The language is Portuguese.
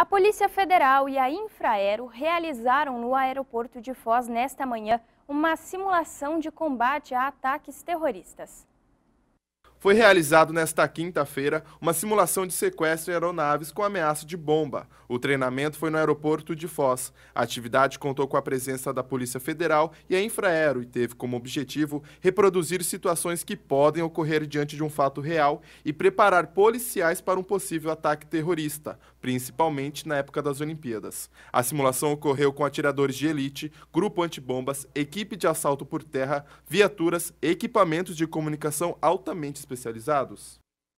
A Polícia Federal e a Infraero realizaram no aeroporto de Foz nesta manhã uma simulação de combate a ataques terroristas foi realizado nesta quinta-feira uma simulação de sequestro em aeronaves com ameaça de bomba. O treinamento foi no aeroporto de Foz. A atividade contou com a presença da Polícia Federal e a Infraero e teve como objetivo reproduzir situações que podem ocorrer diante de um fato real e preparar policiais para um possível ataque terrorista, principalmente na época das Olimpíadas. A simulação ocorreu com atiradores de elite, grupo antibombas, equipe de assalto por terra, viaturas, equipamentos de comunicação altamente especializados?